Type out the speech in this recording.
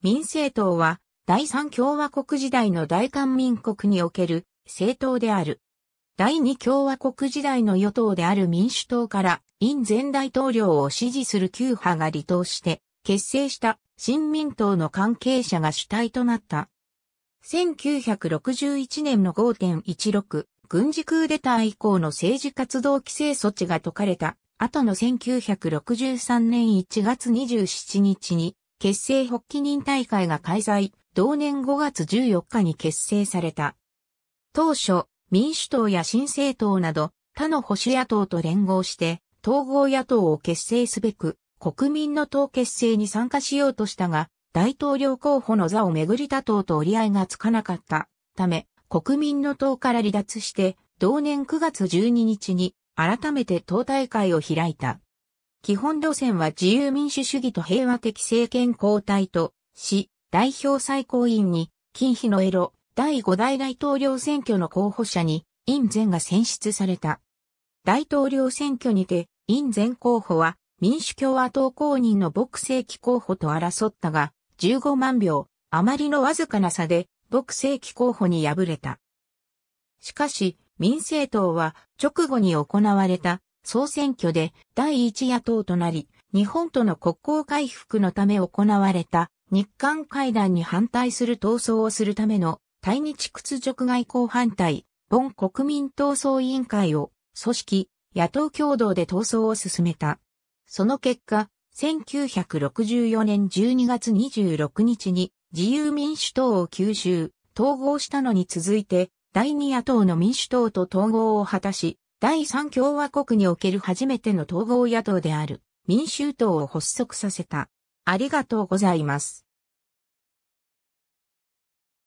民政党は、第三共和国時代の大韓民国における政党である。第二共和国時代の与党である民主党から、尹前大統領を支持する旧派が離党して、結成した新民党の関係者が主体となった。1961年の5.16軍事クーデター以降の政治活動規制措置が解かれた後の1963年1月27日に結成発起人大会が開催、同年5月14日に結成された。当初、民主党や新政党など、他の保守野党と連合して、統合野党を結成すべく、国民の党結成に参加しようとしたが、大統領候補の座をめぐり他党と折り合いがつかなかったため、国民の党から離脱して、同年9月12日に改めて党大会を開いた。基本路線は自由民主主義と平和的政権交代とし、代表最高委員に、金比のエロ、第5代大統領選挙の候補者に、院前が選出された。大統領選挙にて、院前候補は、民主共和党公認の牧政紀候補と争ったが、15万票、あまりのわずかな差で、牧政紀候補に敗れた。しかし、民政党は直後に行われた総選挙で第一野党となり、日本との国交回復のため行われた日韓会談に反対する闘争をするための対日屈辱外交反対、本国民闘争委員会を組織、野党共同で闘争を進めた。その結果、1964年12月26日に自由民主党を吸収、統合したのに続いて、第二野党の民主党と統合を果たし、第三共和国における初めての統合野党である民衆党を発足させた。ありがとうございます。